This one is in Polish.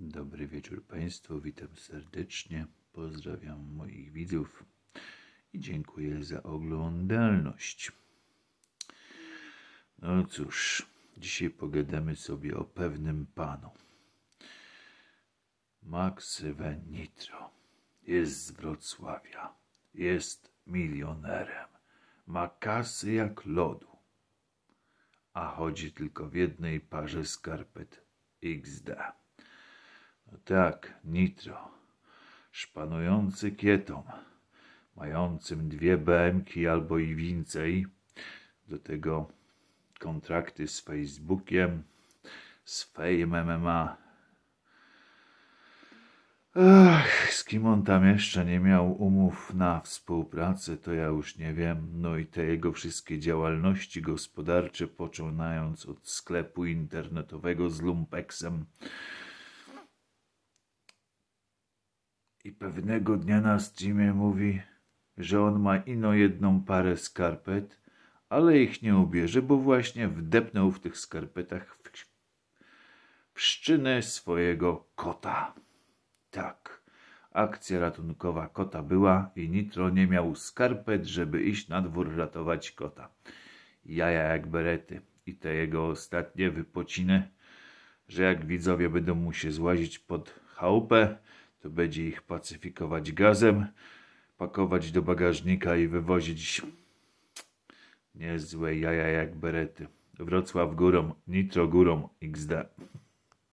Dobry wieczór Państwu, witam serdecznie, pozdrawiam moich widzów i dziękuję za oglądalność. No cóż, dzisiaj pogadamy sobie o pewnym panu. Max Nitro jest z Wrocławia, jest milionerem, ma kasy jak lodu, a chodzi tylko w jednej parze skarpet XD. Tak, Nitro, szpanujący kietom, mającym dwie BMki albo i więcej, do tego kontrakty z Facebookiem, z Fame MMA. Ach, z kim on tam jeszcze nie miał umów na współpracę, to ja już nie wiem. No i te jego wszystkie działalności gospodarcze, poczynając od sklepu internetowego z Lumpeksem, I pewnego dnia na streamie mówi, że on ma ino jedną parę skarpet, ale ich nie ubierze, bo właśnie wdepnął w tych skarpetach w pszczyny swojego kota. Tak, akcja ratunkowa kota była i Nitro nie miał skarpet, żeby iść na dwór ratować kota. Jaja jak berety i te jego ostatnie wypociny, że jak widzowie będą mu się złazić pod chałupę, to będzie ich pacyfikować gazem, pakować do bagażnika i wywozić niezłe jaja jak berety. Wrocław górą, Nitro górą XD.